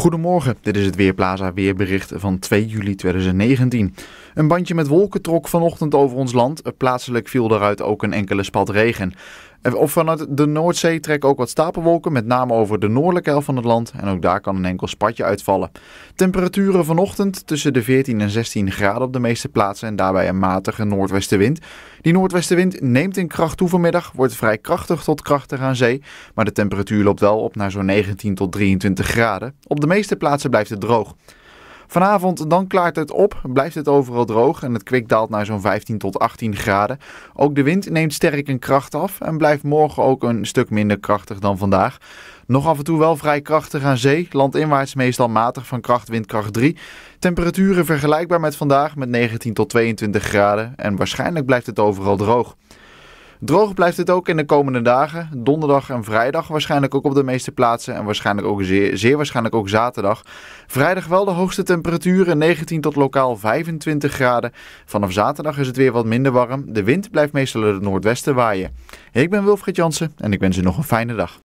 Goedemorgen, dit is het Weerplaza weerbericht van 2 juli 2019. Een bandje met wolken trok vanochtend over ons land. Plaatselijk viel daaruit ook een enkele spat regen. Eh, of vanuit de Noordzee trekken ook wat stapelwolken, met name over de noordelijke helft van het land. En ook daar kan een enkel spatje uitvallen. Temperaturen vanochtend tussen de 14 en 16 graden op de meeste plaatsen en daarbij een matige noordwestenwind. Die noordwestenwind neemt in kracht toe vanmiddag, wordt vrij krachtig tot krachtig aan zee. Maar de temperatuur loopt wel op naar zo'n 19 tot 23 graden. Op de meeste plaatsen blijft het droog. Vanavond dan klaart het op, blijft het overal droog en het kwik daalt naar zo'n 15 tot 18 graden. Ook de wind neemt sterk een kracht af en blijft morgen ook een stuk minder krachtig dan vandaag. Nog af en toe wel vrij krachtig aan zee, landinwaarts meestal matig van kracht windkracht 3. Temperaturen vergelijkbaar met vandaag met 19 tot 22 graden en waarschijnlijk blijft het overal droog. Droog blijft het ook in de komende dagen. Donderdag en vrijdag waarschijnlijk ook op de meeste plaatsen. En waarschijnlijk ook zeer, zeer waarschijnlijk ook zaterdag. Vrijdag wel de hoogste temperaturen, 19 tot lokaal 25 graden. Vanaf zaterdag is het weer wat minder warm. De wind blijft meestal uit het noordwesten waaien. Ik ben Wilfried Jansen en ik wens u nog een fijne dag.